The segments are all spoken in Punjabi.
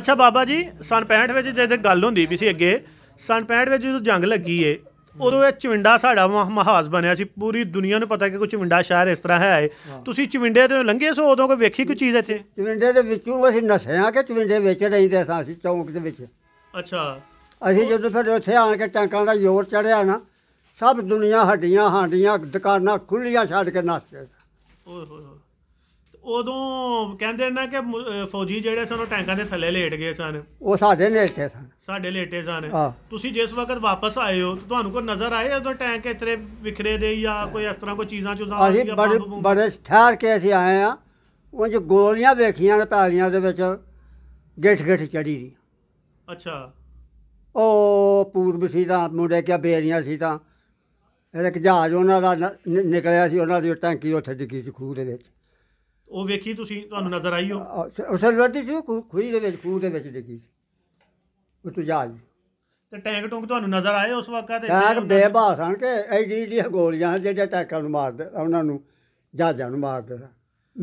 ਅੱਛਾ ਬਾਬਾ ਜੀ ਸਨ 65 ਵਿੱਚ ਜਦ ਗੱਲ ਹੁੰਦੀ ਵੀ ਸੀ ਅੱਗੇ ਸਨ 65 ਵਿੱਚ ਜਦੋਂ ਜੰਗ ਲੱਗੀ ਏ ਉਦੋਂ ਇਹ ਚਵਿੰਡਾ ਸਾਡਾ ਮਹਾਜ਼ ਬਣਿਆ ਸੀ ਪੂਰੀ ਦੁਨੀਆ ਨੂੰ ਪਤਾ ਕਿ ਕੋਈ ਚਵਿੰਡਾ ਸ਼ਹਿਰ ਇਸ ਤਰ੍ਹਾਂ ਹੈ ਤੁਸੀਂ ਚਵਿੰਡੇ ਤੋਂ ਲੰਘੇ ਸੋ ਉਦੋਂ ਕੋਈ ਵੇਖੀ ਕੋਈ ਚੀਜ਼ ਇੱਥੇ ਚਵਿੰਡੇ ਦੇ ਵਿੱਚੋਂ ਅਸੀਂ ਨਸਿਆਂ ਕਿ ਚਵਿੰਡੇ ਵਿੱਚ ਰਹਿੰਦੇ ਸਾਂ ਅਸੀਂ ਚੌਂਕ ਦੇ ਵਿੱਚ ਅੱਛਾ ਅਸੀਂ ਜਦੋਂ ਫਿਰ ਉੱਥੇ ਆ ਕੇ ਟੈਂਕਾਂ ਦਾ ਜ਼ੋਰ ਚੜਿਆ ਨਾ ਸਭ ਦੁਨੀਆ ਹੱਡੀਆਂ ਹਾਂਡੀਆਂ ਦੁਕਾਨਾਂ ਖੁੱਲੀਆਂ ਛੱਡ ਕੇ ਨੱਸ ਗਏ ਓਏ ਹੋਏ ਹੋਏ ਉਦੋਂ ਕਹਿੰਦੇ ਨਾ ਕਿ ਫੌਜੀ ਜਿਹੜੇ ਸਨ ਉਹ ਟੈਂਕਾਂ ਦੇ ਥੱਲੇ ਲੇਟ ਗਏ ਸਨ ਉਹ ਸਾਡੇ ਨੇੜੇ ਸਨ ਸਾਡੇ ਲੇਟੇ ਸਨ ਤੁਸੀਂ ਜਿਸ ਵਕਤ ਵਾਪਸ ਆਏ ਹੋ ਤੁਹਾਨੂੰ ਕੋਈ ਨਜ਼ਰ ਆਏ ਉਦੋਂ ਟੈਂਕ ਇਤਰੇ ਵਿਖਰੇ ਦੇ ਜਾਂ ਕੋਈ ਇਸ ਤਰ੍ਹਾਂ ਕੋਈ ਚੀਜ਼ਾਂ ਚੋਂ ਅਸੀਂ ਬੜੇ ਬੜੇ ਠਹਿਰ ਕੇ ਅਸੀਂ ਆਏ ਆ ਉਹ ਜੋ ਗੋਲੀਆਂ ਵੇਖੀਆਂ ਨੇ ਪਾਲੀਆਂ ਦੇ ਵਿੱਚ ਗਿੱਠ ਗਿੱਠ ਚੜੀ ਦੀ ਅੱਛਾ ਉਹ ਪੂਰਬ ਸੀ ਤਾਂ ਮੁੰਡੇ ਕਿਆ ਬੇਰੀਆਂ ਸੀ ਤਾਂ ਇੱਕ ਜਹਾਜ਼ ਉਹਨਾਂ ਦਾ ਨਿਕਲਿਆ ਸੀ ਉਹਨਾਂ ਦੀ ਟੈਂਕੀ ਉੱਥੇ ਡਿੱਗੀ ਸੀ ਖੂਹ ਦੇ ਵਿੱਚ ਉਹ ਵੇਖੀ ਤੁਸੀਂ ਤੁਹਾਨੂੰ ਨਜ਼ਰ ਆਈ ਹੋ ਸਿਲਵਰਦੀ ਸੀ ਖੂਹ ਦੇ ਵਿੱਚ ਖੂਹ ਦੇ ਵਿੱਚ ਦੇਖੀ ਸੀ ਉਹ ਤੋਂ ਜਾ ਤੇ ਟੈਂਕ ਟੋਂਕ ਤੁਹਾਨੂੰ ਨਜ਼ਰ ਆਏ ਉਸ ਵਕਤ ਟੈਂਕ ਬੇਬਾਸ ਹਨ ਕਿ ਜੀ ਜੀ ਗੋਲੀਆਂ ਜਿਹੜੇ ਟੈਂਕਾਂ ਨੂੰ ਮਾਰਦੇ ਉਹਨਾਂ ਨੂੰ ਜਹਾਜ਼ਾਂ ਨੂੰ ਮਾਰਦੇ ਸਨ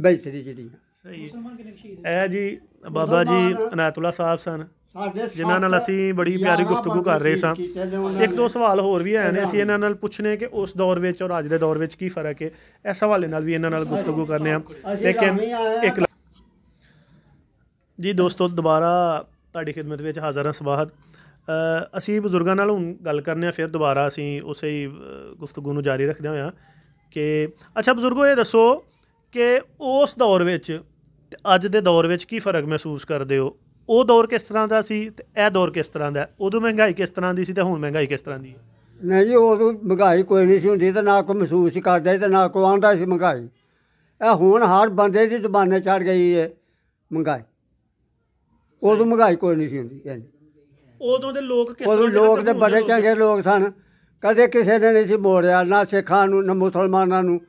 ਬੈਸਰੀ ਜਿਹੜੀਆਂ ਸਹੀ ਇਹ ਜੀ ਬਾਬਾ ਜੀ ਅਨਾਤੁਲਾ ਸਾਹਿਬ ਸਨ ਜਿਨ੍ਹਾਂ ਨਾਲ ਅਸੀਂ ਬੜੀ ਪਿਆਰੀ ਗੁਫ਼ਤਗੂ ਕਰ ਰਹੇ ਸਾਂ ਇੱਕ ਦੋ ਸਵਾਲ ਹੋਰ ਵੀ ਆਏ ਨੇ ਅਸੀਂ ਇਹਨਾਂ ਨਾਲ ਪੁੱਛਨੇ ਕਿ ਉਸ ਦੌਰ ਵਿੱਚ ਔਰ ਅੱਜ ਦੇ ਦੌਰ ਵਿੱਚ ਕੀ ਫਰਕ ਹੈ ਇਸ ਹਵਾਲੇ ਨਾਲ ਵੀ ਇਹਨਾਂ ਨਾਲ ਗੁਫ਼ਤਗੂ ਕਰਨੇ ਆ ਲੇਕਿਨ ਇੱਕ ਜੀ ਦੋਸਤੋ ਦੁਬਾਰਾ ਤੁਹਾਡੀ ਖidmat ਵਿੱਚ ਹਾਜ਼ਰ ਹਾਂ ਸਵਾਹਤ ਅਸੀਂ ਬਜ਼ੁਰਗਾਂ ਨਾਲ ਹੁਣ ਗੱਲ ਕਰਨੇ ਆ ਫਿਰ ਦੁਬਾਰਾ ਅਸੀਂ ਉਸੇ ਹੀ ਗੁਫ਼ਤਗੂ ਨੂੰ ਜਾਰੀ ਰੱਖਦੇ ਹੋਇਆ ਕਿ ਅੱਛਾ ਬਜ਼ੁਰਗੋ ਇਹ ਦੱਸੋ ਕਿ ਉਸ ਦੌਰ ਵਿੱਚ ਤੇ ਅੱਜ ਦੇ ਦੌਰ ਵਿੱਚ ਕੀ ਫਰਕ ਮਹਿਸੂਸ ਕਰਦੇ ਹੋ ਉਹ ਦੌਰ ਕਿਸ ਤਰ੍ਹਾਂ ਦਾ ਸੀ ਤੇ ਇਹ ਦੌਰ ਕਿਸ ਤਰ੍ਹਾਂ ਦਾ ਉਦੋਂ ਮਹਿੰਗਾਈ ਕਿਸ ਤਰ੍ਹਾਂ ਦੀ ਸੀ ਤੇ ਹੁਣ ਮਹਿੰਗਾਈ ਕਿਸ ਤਰ੍ਹਾਂ ਦੀ ਹੈ ਨਹੀਂ ਜੀ ਉਦੋਂ ਮਹਿੰਗਾਈ ਕੋਈ ਨਹੀਂ ਸੀ ਹੁੰਦੀ ਤੇ ਨਾ ਕੋ ਮਹਿਸੂਸ ਕਰਦਾ ਸੀ ਤੇ ਨਾ ਕੋ ਆਂਦਾ ਸੀ ਮਹਿੰਗਾਈ ਇਹ ਹੁਣ ਹਰ ਬੰਦੇ ਦੀ ਜ਼ੁਬਾਨੇ ਚੜ ਗਈ ਹੈ ਮਹਿੰਗਾਈ ਉਦੋਂ ਮਹਿੰਗਾਈ ਕੋਈ ਨਹੀਂ ਸੀ ਹੁੰਦੀ ਉਦੋਂ ਦੇ ਲੋਕ ਕਿਸ ਤਰ੍ਹਾਂ ਦੇ ਲੋਕ ਤੇ ਬੜੇ ਚੰਗੇ ਲੋਕ ਸਨ ਕਦੇ ਕਿਸੇ ਨੇ ਨਹੀਂ ਸੀ ਮੋੜਿਆ ਨਾ ਸਿੱਖਾਂ ਨੂੰ ਨਾ ਮੁਸਲਮਾਨਾਂ ਨੂੰ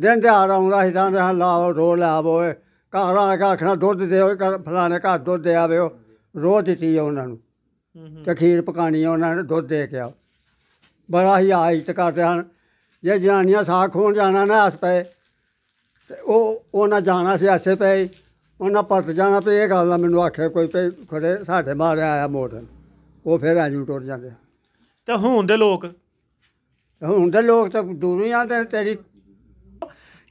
ਦਿਨ ਦਿਹਾੜਾ ਆਉਂਦਾ ਸੀ ਤਾਂ ਲਾਓ ਰੋ ਲਾਵੋ ਘਰ ਆ ਕੇ ਆਖਣਾ ਦੁੱਧ ਦਿਓ ਫਲਾਣੇ ਘਰ ਦੁੱਧ ਦੇ ਆਵਿਓ ਰੋਹ ਦਿੱਤੀ ਉਹਨਾਂ ਨੂੰ ਤੇ ਖੀਰ ਪਕਾਣੀ ਉਹਨਾਂ ਨੇ ਦੁੱਧ ਦੇ ਕੇ ਆਓ ਬੜਾ ਹੀ ਆਇਤ ਕਰਦੇ ਹਨ ਜੇ ਜਾਨੀਆਂ ਸਾਖ ਹੋਣ ਜਾਣਾ ਨਾ ਹੱਸ ਪਏ ਤੇ ਉਹ ਉਹਨਾਂ ਜਾਣਾ ਸੀ ਐਸੇ ਪਏ ਉਹਨਾਂ ਪਰਤ ਜਾਣਾ ਪਏ ਇਹ ਗੱਲ ਦਾ ਮੈਨੂੰ ਆਖੇ ਕੋਈ ਪਏ ਖੜੇ ਸਾਡੇ ਮਾਰੇ ਆਇਆ ਮੋਟਰ ਉਹ ਫਿਰ ਐਜੂ ਟੁਰ ਜਾਂਦੇ ਤੇ ਹੁਣ ਦੇ ਲੋਕ ਹੁਣ ਦੇ ਲੋਕ ਤਾਂ ਦੂਰੋਂ ਹੀ ਆਉਂਦੇ ਤੇਰੀ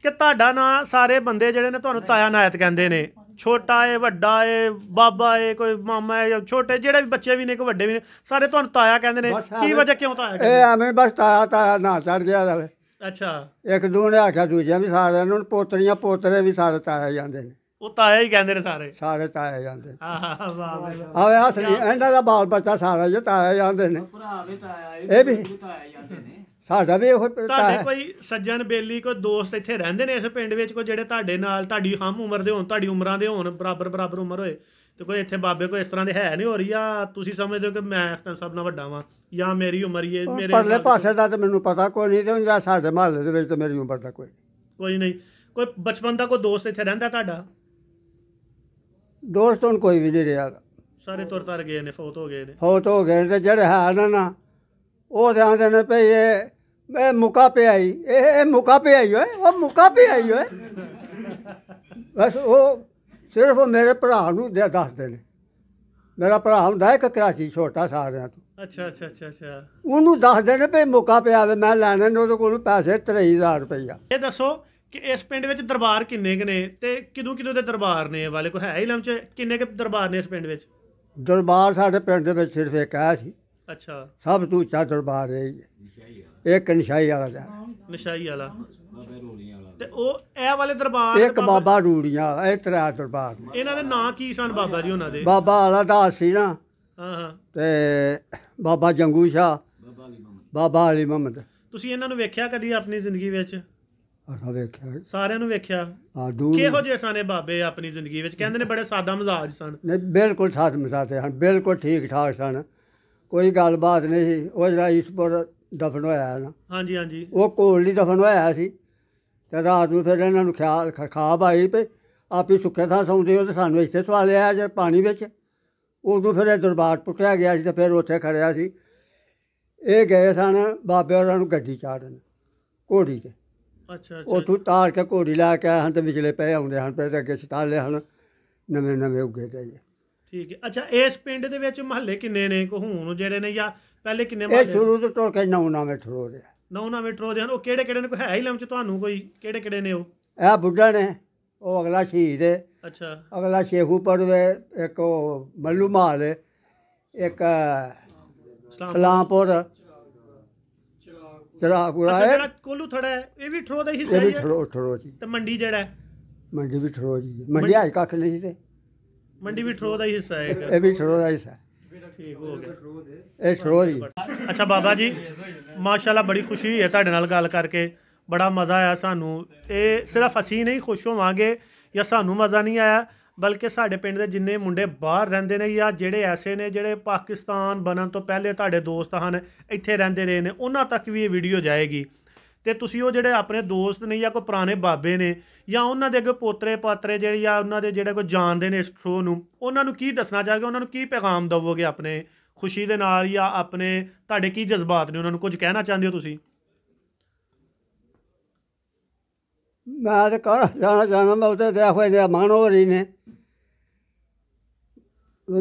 ਕਿ ਤੁਹਾਡਾ ਨਾਂ ਸਾਰੇ ਬੰਦੇ ਜਿਹੜੇ ਨੇ ਤੁਹਾਨੂੰ ਤਾਇਆ ਨਾਇਤ ਕਹਿੰਦੇ ਨੇ ਛੋਟਾ ਏ ਵੱਡਾ ਏ ਬਾਬਾ ਏ ਕੋਈ ਮਾਮਾ ਏ ਛੋਟੇ ਜਿਹੜੇ ਵੀ ਬੱਚੇ ਵੀ ਨੇ ਕੋ ਵੱਡੇ ਵੀ ਨੇ ਸਾਰੇ ਤੁਹਾਨੂੰ ਤਾਇਆ ਕਹਿੰਦੇ ਨੇ ਕੀ ਵਜ੍ਹਾ ਕਿਉਂ ਤਾਇਆ ਕਹਿੰਦੇ ਇਹ ਐਵੇਂ ਬਸ ਤਾਇਆ ਤਾਇਆ ਨਾ ਚੜ ਗਿਆ ਲਵੇ ਅੱਛਾ ਇੱਕ ਦੂਜੇ ਆਖਿਆ ਦੂਜਿਆਂ ਵੀ ਸਾਰਿਆਂ ਨੂੰ ਪੋਤਰੀਆਂ ਪੋਤਰੇ ਵੀ ਸਾਰੇ ਤਾਇਆ ਜਾਂਦੇ ਨੇ ਉਹ ਤਾਇਆ ਹੀ ਕਹਿੰਦੇ ਨੇ ਸਾਰੇ ਸਾਰੇ ਤਾਇਆ ਜਾਂਦੇ ਆਹ ਵਾਹ ਵਾਹ ਆਹ ਅਸਲੀ ਇਹਨਾਂ ਦਾ ਬਾਲ ਬੱਚਾ ਸਾਰਾ ਜੇ ਤਾਇਆ ਜਾਂਦੇ ਨੇ ਭਰਾ ਵੀ ਤਾਇਆ ਇਹ ਵੀ ਤਾਇਆ ਜਾਂਦੇ ਨੇ ਸਾਡਾ ਵੀ ਉਹ ਪਿਤਾ ਹੈ ਤੁਹਾਡੇ ਕੋਈ ਸੱਜਣ ਬੇਲੀ ਕੋਈ ਦੋਸਤ ਇੱਥੇ ਰਹਿੰਦੇ ਨੇ ਇਸ ਪਿੰਡ ਵਿੱਚ ਕੋ ਜਿਹੜੇ ਤੁਹਾਡੇ ਨਾਲ ਤੁਹਾਡੀ ਹਮ ਉਮਰ ਦੇ ਹੋਣ ਤੁਹਾਡੀ ਉਮਰਾਂ ਦੇ ਹੋਣ ਬਰਾਬਰ ਬਰਾਬਰ ਉਮਰ ਹੋਏ ਤੇ ਕੋਈ ਇੱਥੇ ਬਾਬੇ ਕੋ ਇਸ ਤਰ੍ਹਾਂ ਦੇ ਹੈ ਨਹੀਂ ਹੋ ਰਹੀ ਆ ਤੁਸੀਂ ਸਮਝਦੇ ਹੋ ਕਿ ਮੈਂ ਇਸ ਟਾਈਮ ਸਭ ਨਾਲ ਵੱਡਾ ਵਾਂ ਜਾਂ ਮੇਰੀ ਉਮਰ ਹੀ ਮੇਰੇ ਪਰਲੇ ਪਾਸੇ ਦਾ ਤਾਂ ਮੈਨੂੰ ਪਤਾ ਕੋਈ ਨਹੀਂ ਤੇ ਉਹਨਾਂ ਸਾਡੇ ਮਹੱਲੇ ਦੇ ਵਿੱਚ ਤਾਂ ਮੇਰੀ ਉਮਰ ਦਾ ਕੋਈ ਕੋਈ ਨਹੀਂ ਕੋਈ ਬਚਪਨ ਦਾ ਕੋਈ ਦੋਸਤ ਇੱਥੇ ਰਹਿੰਦਾ ਤੁਹਾਡਾ ਦੋਸਤ ਹੁਣ ਕੋਈ ਵੀ ਨਹੀਂ ਰਿਹਾ ਸਾਰੇ ਤੁਰ ਤਰ ਗਏ ਨੇ ਫੋਟ ਹੋ ਗਏ ਨੇ ਫੋਟ ਹੋ ਗਏ ਤੇ ਜਿਹੜੇ ਹਾਲ ਨਾ ਉਹ ਤੇ ਨੇ ਪਈਏ ਮੈਂ ਮੁਕਾ ਪੇ ਆਈ ਇਹ ਮੁਕਾ ਪੇ ਆਈ ਓਏ ਉਹ ਮੁਕਾ ਪੇ ਆਈ ਓਏ ਬਸ ਉਹ ਸਿਰਫ ਮੇਰੇ ਭਰਾ ਨੂੰ ਦੇ ਦੱਸਦੇ ਨੇ ਮੇਰਾ ਭਰਾ ਹੁੰਦਾ ਹੈ ਕਰਾਚੀ ਛੋਟਾ ਸਾਰਿਆਂ ਤੋਂ ਅੱਛਾ ਅੱਛਾ ਅੱਛਾ ਅੱਛਾ ਉਹਨੂੰ ਦੱਸਦੇ ਨੇ ਭਈ ਮੁਕਾ ਪੇ ਆਵੇ ਮੈਂ ਲੈਣੇ ਨੇ ਉਹਦੇ ਕੋਲੋਂ ਪੈਸੇ 23000 ਰੁਪਈਆ ਇਹ ਦੱਸੋ ਕਿ ਇਸ ਪਿੰਡ ਵਿੱਚ ਦਰਬਾਰ ਕਿੰਨੇ ਕ ਨੇ ਤੇ ਕਿਦੋਂ ਕਿਦੋਂ ਦੇ ਦਰਬਾਰ ਨੇ ਵਾਲੇ ਕੋ ਹੈ ਇਲਮ ਚ ਕਿੰਨੇ ਕ ਦਰਬਾਰ ਨੇ ਇਸ ਪਿੰਡ ਵਿੱਚ ਦਰਬਾਰ ਸਾਡੇ ਪਿੰਡ ਦੇ ਵਿੱਚ ਸਿਰਫ ਇੱਕ ਆ ਸੀ ਅੱਛਾ ਸਭ ਤੋਂ ਉੱਚਾ ਦਰਬਾਰ ਹੈ ਇੱਕ ਨਸ਼ਾਈ ਵਾਲਾ ਜਾ ਨਸ਼ਾਈ ਵਾਲਾ ਤੇ ਉਹ ਇਹ ਵਾਲੇ ਦਰਬਾਰ ਇੱਕ ਬਾਬਾ ਰੂੜੀਆਂ ਇਹ ਤਰਾ ਦਰਬਾਰ ਨੇ। ਇਹਨਾਂ ਦੇ ਨਾਂ ਕੀ ਸਨ ਬਾਬਾ ਜੀ ਉਹਨਾਂ ਦੇ ਬਾਬਾ ਆਲਾ ਦਾਸ ਸੀ ਨਾ ਹਾਂ ਹਾਂ ਤੇ ਬਾਬਾ ਜੰਗੂ ਸ਼ਾ ਬਾਬਾ ਅਲੀ ਮੁਹੰਮਦ ਤੁਸੀਂ ਇਹਨਾਂ ਨੂੰ ਵੇਖਿਆ ਕਦੀ ਆਪਣੀ ਜ਼ਿੰਦਗੀ ਵਿੱਚ ਆਹ ਵੇਖਿਆ ਸਾਰਿਆਂ ਨੂੰ ਵੇਖਿਆ ਆ ਦੂਰ ਕਿਹੋ ਜਿਹੇ ਸਨ ਇਹ ਬਾਬੇ ਆਪਣੀ ਜ਼ਿੰਦਗੀ ਵਿੱਚ ਕਹਿੰਦੇ ਨੇ ਬੜੇ ਸਾਦਾ ਮਜ਼ਾਜ ਸਨ ਨਹੀਂ ਬਿਲਕੁਲ ਸਾਦਾ ਮਜ਼ਾਜ ਸਨ ਬਿਲਕੁਲ ਠੀਕ ਠਾਕ ਸਨ ਕੋਈ ਗੱਲਬਾਤ ਨਹੀਂ ਉਹ ਜਿਹੜਾ ਈਸਪੁਰ ਦਫਨ ਹੋਇਆ ਨਾ ਹਾਂਜੀ ਹਾਂਜੀ ਉਹ ਕੋਲ ਹੀ ਦਫਨ ਹੋਇਆ ਸੀ ਤੇ ਰਾਤ ਨੂੰ ਫਿਰ ਇਹਨਾਂ ਨੂੰ ਖਿਆਲ ਖਾਬ ਆਈ ਪਈ ਆਪੀ ਸੁੱਕੇ ਥਾਂ ਸੌਂਦੇ ਹੋ ਤੇ ਸਾਨੂੰ ਇੱਥੇ ਸਵਾ ਲਿਆ ਜੇ ਪਾਣੀ ਵਿੱਚ ਉਦੋਂ ਫਿਰ ਇਹ ਦਰਬਾਰ ਪੁੱਟਿਆ ਗਿਆ ਸੀ ਤੇ ਫਿਰ ਉੱਥੇ ਖੜਿਆ ਸੀ ਇਹ ਗਏ ਸਨ ਬਾਬੇ ਉਹਨਾਂ ਨੂੰ ਗੱਡੀ ਚਾੜਨ ਘੋੜੀ ਤੇ ਅੱਛਾ ਉਹ ਤੂੰ ਤਾਰ ਕੇ ਘੋੜੀ ਲਾ ਕੇ ਆਏ ਹਨ ਤੇ ਵਿਚਲੇ ਪਏ ਆਉਂਦੇ ਹਨ ਤੇ ਅੱਗੇ ਸਟਾਲ ਲੈ ਹਨ ਨਵੇਂ ਨਵੇਂ ਉੱਗੇ ਤੇ ਠੀਕ ਹੈ ਅੱਛਾ ਇਸ ਪਿੰਡ ਦੇ ਵਿੱਚ ਮਹੱਲੇ ਕਿੰਨੇ ਨੇ ਕਹੂਣ ਜਿਹੜੇ ਨੇ ਜਾਂ ਪਹਿਲੇ ਕਿੰਨੇ ਇਹ ਸ਼ੁਰੂ ਤੋਂ ਤੁਰ ਕੇ ਨੌ ਨਾਵੇਂ ਠਰੋ ਰਿਹਾ ਨੌ ਨਾਵੇਂ ਟਰੋ ਦੇ ਹਨ ਉਹ ਕਿਹੜੇ ਕਿਹੜੇ ਨੇ ਕੋਈ ਹੈ ਹੀ ਲੰਮ ਚ ਤੁਹਾਨੂੰ ਕੋਈ ਕਿਹੜੇ ਕਿਹੜੇ ਨੇ ਉਹ ਇਹ ਬੁੱਢਾ ਨੇ ਉਹ ਅਗਲਾ ਸ਼ਹੀਦ ਹੈ ਅੱਛਾ ਅਗਲਾ ਸ਼ੇਖੂ ਪਰਵੇ ਇੱਕ ਉਹ ਮੱਲੂ ਮਾਲ ਹੈ ਇੱਕ ਸਲਾਮਪੁਰ ਚਰਾ ਪੁਰਾ ਹੈ ਜਿਹੜਾ ਕੋਲੂ ਥੜਾ ਹੈ ਇਹ ਵੀ ਠਰੋ ਦਾ ਹਿੱਸਾ ਹੈ ਇਹ ਵੀ ਹੀ ਜੀ ਤੇ ਮੰਡੀ ਜਿਹੜਾ ਮੰਡੀ ਵੀ ਠਰੋ ਜੀ ਮੰਡੀ ਅੱਜ ਕੱਖ ਨਹੀਂ ਸੀ ਤੇ ਮੰਡੀ ਵੀ ਠਰੋ ਦਾ ਹਿੱਸਾ ਹੈ ਇਹ ਵੀ ਠਰੋ ਦਾ ਹਿੱਸਾ ਹੈ ਠੀਕ ਹੋ ਗਿਆ ਇਹ ਸ਼ੁਰੂ ਜੀ ਅੱਛਾ ਬਾਬਾ ਜੀ ਮਾਸ਼ਾਅੱਲਾ ਬੜੀ ਖੁਸ਼ੀ ਹੈ ਤੁਹਾਡੇ ਨਾਲ ਗੱਲ ਕਰਕੇ ਬੜਾ ਮਜ਼ਾ ਆਇਆ ਸਾਨੂੰ ਇਹ ਸਿਰਫ ਅਸੀਂ ਨਹੀਂ ਖੁਸ਼ ਹੋਵਾਂਗੇ ਜਾਂ ਸਾਨੂੰ ਮਜ਼ਾ ਨਹੀਂ ਆਇਆ ਬਲਕਿ ਸਾਡੇ ਪਿੰਡ ਦੇ ਜਿੰਨੇ ਮੁੰਡੇ ਬਾਹਰ ਰਹਿੰਦੇ ਨੇ ਜਾਂ ਜਿਹੜੇ ਐਸੇ ਨੇ ਜਿਹੜੇ ਪਾਕਿਸਤਾਨ ਬਣਨ ਤੋਂ ਪਹਿਲੇ ਤੁਹਾਡੇ ਦੋਸਤ ਹਨ ਇੱਥੇ ਰਹਿੰਦੇ ਰਹੇ ਨੇ ਉਹਨਾਂ ਤੱਕ ਵੀ ਇਹ ਵੀਡੀਓ ਜਾਏਗੀ ਤੇ ਤੁਸੀਂ ਉਹ ਜਿਹੜੇ ਆਪਣੇ ਦੋਸਤ ਨੇ ਜਾਂ ਕੋਈ ਪੁਰਾਣੇ ਬਾਬੇ ਨੇ ਜਾਂ ਉਹਨਾਂ ਦੇ ਅੱਗੇ ਪੋਤਰੇ ਪਾਤਰੇ ਜਿਹੜੇ ਜਾਂ ਉਹਨਾਂ ਦੇ ਜਿਹੜੇ ਕੋਈ ਜਾਣਦੇ ਨੇ ਇਸ ਸ਼ੋਅ ਨੂੰ ਉਹਨਾਂ ਨੂੰ ਕੀ ਦੱਸਣਾ ਚਾਹੋਗੇ ਉਹਨਾਂ ਨੂੰ ਕੀ ਪੈਗਾਮ ਦਵੋਗੇ ਆਪਣੇ ਖੁਸ਼ੀ ਦੇ ਨਾਲ ਜਾਂ ਆਪਣੇ ਤੁਹਾਡੇ ਕੀ ਜਜ਼ਬਾਤ ਨੇ ਉਹਨਾਂ ਨੂੰ ਕੁਝ ਕਹਿਣਾ ਚਾਹੁੰਦੇ ਹੋ ਤੁਸੀਂ ਮੈਂ ਤਾਂ ਕਹਣਾ ਜਾਣਾ ਚਾਹੁੰਦਾ ਮੈਂ ਉੱਤੇ ਦੇਖ ਹੋਏ ਮਾਨ ਹੋ ਰਹੀ ਨੇ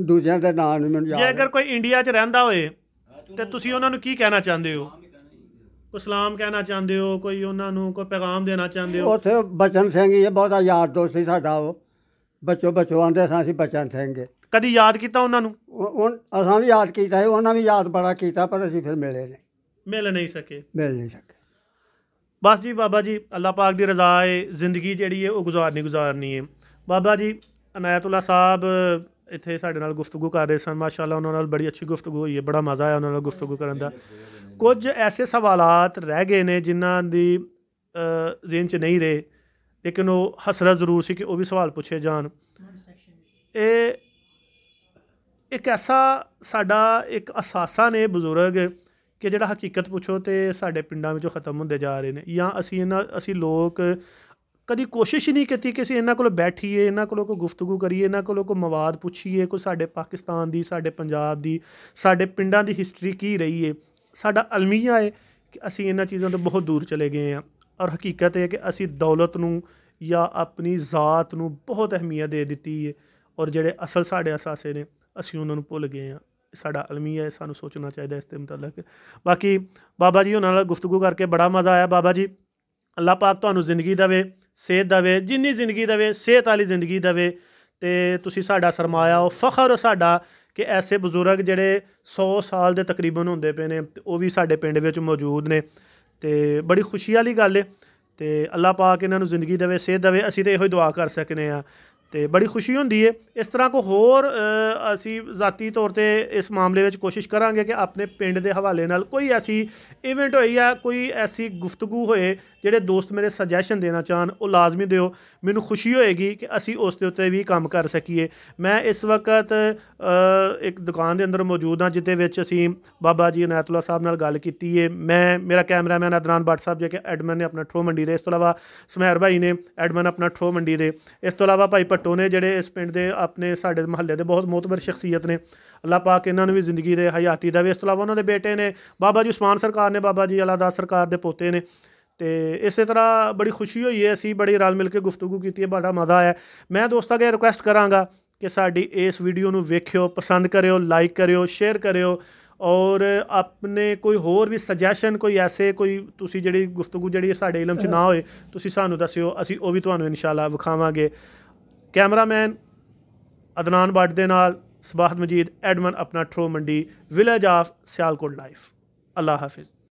ਦੂਜਿਆਂ ਦੇ ਨਾਂ ਨਹੀਂ ਮੈਨੂੰ ਯਾਦ ਜੇ ਅਗਰ ਕੋਈ ਇੰਡੀਆ 'ਚ ਰਹਿੰਦਾ ਹੋਏ ਤੇ ਤੁਸੀਂ ਉਹਨਾਂ ਨੂੰ ਕੀ ਕਹਿਣਾ ਚਾਹੁੰਦੇ ਹੋ ਕੋ ਸਲਾਮ ਕਹਿਣਾ ਚਾਹੁੰਦੇ ਹੋ ਕੋਈ ਉਹਨਾਂ ਨੂੰ ਕੋਈ ਪੈਗਾਮ ਦੇਣਾ ਚਾਹੁੰਦੇ ਹੋ ਉੱਥੇ ਬਚਨ ਸਿੰਘ ਇਹ ਬਹੁਤਾ ਯਾਰ ਦੋਸਤ ਸੀ ਸਾਡਾ ਉਹ ਬੱਚੋ ਬੱਚੋ ਆਂਦੇ ਸਾਂ ਅਸੀਂ ਬਚਨ ਸਿੰਘ ਕਦੀ ਯਾਦ ਕੀਤਾ ਉਹਨਾਂ ਨੂੰ ਉਹ ਅਸਾਂ ਵੀ ਯਾਦ ਕੀਤਾ ਹੈ ਉਹਨਾਂ ਵੀ ਯਾਦ ਬੜਾ ਕੀਤਾ ਪਰ ਅਸੀਂ ਫਿਰ ਮਿਲੇ ਨਹੀਂ ਮਿਲ ਨਹੀਂ ਸਕੇ ਮਿਲ ਨਹੀਂ ਸਕੇ ਬਸ ਜੀ ਬਾਬਾ ਜੀ ਅੱਲਾਹ ਪਾਕ ਦੀ ਰਜ਼ਾ ਹੈ ਜ਼ਿੰਦਗੀ ਜਿਹੜੀ ਹੈ ਉਹ ਗੁਜ਼ਾਰਨੀ ਗੁਜ਼ਾਰਨੀ ਹੈ ਬਾਬਾ ਜੀ ਅਨਾਇਤullah ਸਾਹਿਬ ਇੱਥੇ ਸਾਡੇ ਨਾਲ ਗੁਫ਼ਤਗੂ ਕਰ ਰਹੇ ਸਨ ਮਾਸ਼ਾਅੱਲਾ ਉਹਨਾਂ ਨਾਲ ਬੜੀ ਅੱਛੀ ਗੁਫ਼ਤਗੂ ਹੋਈ ਹੈ ਬੜਾ ਮਜ਼ਾ ਆਇਆ ਉਹਨਾਂ ਨਾਲ ਗੁਫ਼ਤਗੂ ਕਰਨ ਦਾ ਕੁਝ ਐਸੇ ਸਵਾਲਾਤ ਰਹਿ ਗਏ ਨੇ ਜਿਨ੍ਹਾਂ ਦੀ ਜ਼ਿਹਨ 'ਚ ਨਹੀਂ ਰਹੇ ਲੇਕਿਨ ਉਹ ਹਸਰਤ ਜ਼ਰੂਰ ਸੀ ਕਿ ਉਹ ਵੀ ਸਵਾਲ ਪੁੱਛੇ ਜਾਣ ਇਹ ਇੱਕ ਐਸਾ ਸਾਡਾ ਇੱਕ ਅਸਾਸਾ ਨੇ ਬਜ਼ੁਰਗ ਕਿ ਜਿਹੜਾ ਹਕੀਕਤ ਪੁੱਛੋ ਤੇ ਸਾਡੇ ਪਿੰਡਾਂ ਵਿੱਚੋਂ ਖਤਮ ਹੁੰਦੇ ਜਾ ਰਹੇ ਨੇ ਜਾਂ ਅਸੀਂ ਇਹਨਾਂ ਅਸੀਂ ਲੋਕ ਕਦੀ ਕੋਸ਼ਿਸ਼ ਹੀ ਨਹੀਂ ਕੀਤੀ ਕਿ ਅਸੀਂ ਇਹਨਾਂ ਕੋਲ ਬੈਠੀਏ ਇਹਨਾਂ ਕੋਲ ਕੋਈ ਗੁਫ਼ਤਗੂ ਕਰੀਏ ਇਹਨਾਂ ਕੋਲ ਕੋਈ ਮਵਾਦ ਪੁੱਛੀਏ ਕੋਈ ਸਾਡੇ ਪਾਕਿਸਤਾਨ ਦੀ ਸਾਡੇ ਪੰਜਾਬ ਦੀ ਸਾਡੇ ਪਿੰਡਾਂ ਦੀ ਹਿਸਟਰੀ ਕੀ ਰਹੀ ਏ ਸਾਡਾ ਅਲਮੀਆ ਹੈ ਕਿ ਅਸੀਂ ਇਹਨਾਂ ਚੀਜ਼ਾਂ ਤੋਂ ਬਹੁਤ ਦੂਰ ਚਲੇ ਗਏ ਆਂ ਔਰ ਹਕੀਕਤ ਇਹ ਹੈ ਕਿ ਅਸੀਂ ਦੌਲਤ ਨੂੰ ਜਾਂ ਆਪਣੀ ਜ਼ਾਤ ਨੂੰ ਬਹੁਤ ਅਹਿਮੀਅਤ ਦੇ ਦਿੱਤੀ ਹੈ ਔਰ ਜਿਹੜੇ ਅਸਲ ਸਾਡੇ ਅਸਾਸੇ ਨੇ ਅਸੀਂ ਉਹਨਾਂ ਨੂੰ ਭੁੱਲ ਗਏ ਆਂ ਸਾਡਾ ਅਲਮੀਆ ਹੈ ਸਾਨੂੰ ਸੋਚਣਾ ਚਾਹੀਦਾ ਇਸ ਤੇ ਮੁਤਲਕ ਬਾਕੀ ਬਾਬਾ ਜੀ ਉਹਨਾਂ ਨਾਲ ਗੁਫ਼ਤਗੂ ਕਰਕੇ ਬੜਾ ਮਜ਼ਾ ਆਇਆ ਬਾਬਾ ਜੀ ਅੱਲਾਹ ਪਾਕ ਤੁਹਾਨੂੰ ਜ਼ਿੰਦਗੀ ਦੇਵੇ ਸਿਹਤ ਦੇਵੇ ਜਿੰਨੀ ਜ਼ਿੰਦਗੀ ਦੇਵੇ ਸਿਹਤ ਵਾਲੀ ਜ਼ਿੰਦਗੀ ਦੇਵੇ ਤੇ ਤੁਸੀਂ ਸਾਡਾ ਸਰਮਾਇਆ ਹੋ ਫਖਰ ਸਾਡਾ ਕਿ ਐਸੇ ਬਜ਼ੁਰਗ ਜਿਹੜੇ 100 ਸਾਲ ਦੇ ਤਕਰੀਬਨ ਹੁੰਦੇ ਪਏ ਨੇ ਉਹ ਵੀ ਸਾਡੇ ਪਿੰਡ ਵਿੱਚ ਮੌਜੂਦ ਨੇ ਤੇ ਬੜੀ ਖੁਸ਼ੀ ਵਾਲੀ ਗੱਲ ਹੈ ਤੇ ਅੱਲਾਹ ਪਾਕ ਇਹਨਾਂ ਨੂੰ ਜ਼ਿੰਦਗੀ ਦੇਵੇ ਸਿਹਤ ਦੇਵੇ ਅਸੀਂ ਤੇ ਇਹੋ ਹੀ ਦੁਆ ਕਰ ਸਕਨੇ ਆ ਤੇ ਬੜੀ ਖੁਸ਼ੀ ਹੁੰਦੀ ਹੈ ਇਸ ਤਰ੍ਹਾਂ ਕੋ ਹੋਰ ਅਸੀਂ ਜ਼ਾਤੀ ਤੌਰ ਤੇ ਇਸ ਮਾਮਲੇ ਵਿੱਚ ਕੋਸ਼ਿਸ਼ ਕਰਾਂਗੇ ਕਿ ਆਪਣੇ ਪਿੰਡ ਦੇ ਹਵਾਲੇ ਨਾਲ ਕੋਈ ਐਸੀ ਇਵੈਂਟ ਹੋਈ ਆ ਕੋਈ ਐਸੀ ਗੁਫ਼ਤਗੂ ਹੋਏ ਜਿਹੜੇ ਦੋਸਤ ਮੇਰੇ ਸੁਜੈਸ਼ਨ ਦੇਣਾ ਚਾਹਣ ਉਹ ਲਾਜ਼ਮੀ ਦਿਓ ਮੈਨੂੰ ਖੁਸ਼ੀ ਹੋਏਗੀ ਕਿ ਅਸੀਂ ਉਸ ਦੇ ਉੱਤੇ ਵੀ ਕੰਮ ਕਰ ਸਕੀਏ ਮੈਂ ਇਸ ਵਕਤ ਇੱਕ ਦੁਕਾਨ ਦੇ ਅੰਦਰ ਮੌਜੂਦ ਹਾਂ ਜਿੱਤੇ ਵਿੱਚ ਅਸੀਂ ਬਾਬਾ ਜੀ ਅਨਾਇਤullah ਸਾਹਿਬ ਨਾਲ ਗੱਲ ਕੀਤੀ ਹੈ ਮੈਂ ਮੇਰਾ ਕੈਮਰਾਮੈਨ ਅਦਨਾਨ ਬਾਟ ਸਾਹਿਬ ਜੇ ਕਿ ਐਡਮਨ ਨੇ ਆਪਣਾ ਠੋ ਮੰਡੀ ਦੇ ਇਸ ਤੋਂ ਇਲਾਵਾ ਸਮਹਿਰ ਭਾਈ ਨੇ ਐਡਮਨ ਆਪਣਾ ਠੋ ਮੰਡੀ ਦੇ ਇਸ ਤੋਂ ਇਲਾਵਾ ਭਾਈ ਭੱਟੋ ਨੇ ਜਿਹੜੇ ਇਸ ਪਿੰਡ ਦੇ ਆਪਣੇ ਸਾਡੇ ਮਹੱਲੇ ਦੇ ਬਹੁਤ ਮੋਤਬਰ ਸ਼ਖਸੀਅਤ ਨੇ ਅੱਲਾਹ ਪਾਕ ਇਹਨਾਂ ਨੂੰ ਵੀ ਜ਼ਿੰਦਗੀ ਦੇ ਹਯਾਤੀ ਦਾ ਵੀ ਇਸ ਤੋਂ ਇਲਾਵਾ ਉਹਨਾਂ ਦੇ ਬੇਟੇ ਨੇ ਬਾਬਾ ਜੀ ਉਸਮਾਨ ਸਰਕਾਰ ਨੇ ਬਾਬਾ ਜੀ ਅਲਾਦਾ ਸਰਕਾਰ ਦੇ ਪੋਤੇ ਨੇ ਤੇ ਇਸੇ ਤਰ੍ਹਾਂ ਬੜੀ ਖੁਸ਼ੀ ਹੋਈ ਹੈ ਅਸੀਂ ਬੜੀ ਰਲ ਮਿਲ ਕੇ ਗੁਫ਼ਤਗੂ ਕੀਤੀ ਹੈ ਬੜਾ ਮਜ਼ਾ ਆਇਆ ਮੈਂ ਦੋਸਤਾਂ ਅੱਗੇ ਰਿਕੁਐਸਟ ਕਰਾਂਗਾ ਕਿ ਸਾਡੀ ਇਸ ਵੀਡੀਓ ਨੂੰ ਵੇਖਿਓ ਪਸੰਦ ਕਰਿਓ ਲਾਈਕ ਕਰਿਓ ਸ਼ੇਅਰ ਕਰਿਓ ਔਰ ਆਪਣੇ ਕੋਈ ਹੋਰ ਵੀ ਸੁਜੈਸ਼ਨ ਕੋਈ ਐਸੇ ਕੋਈ ਤੁਸੀਂ ਜਿਹੜੀ ਗੁਫ਼ਤਗੂ ਜਿਹੜੀ ਸਾਡੇ ਇਲਮ 'ਚ ਨਾ ਹੋਏ ਤੁਸੀਂ ਸਾਨੂੰ ਦੱਸਿਓ ਅਸੀਂ ਉਹ ਵੀ ਤੁਹਾਨੂੰ ਇਨਸ਼ਾਅੱਲਾ ਵਿਖਾਵਾਂਗੇ ਕੈਮਰਾਮੈਨ ਅਦਨਾਨ ਬਾਟ ਦੇ ਨਾਲ ਸਬਾਹਤ ਮਜੀਦ ਐਡਮਨ ਆਪਣਾ ਟਰੋ Mandi village of Sialkot life ਅੱਲਾ ਹਾਫਿਜ਼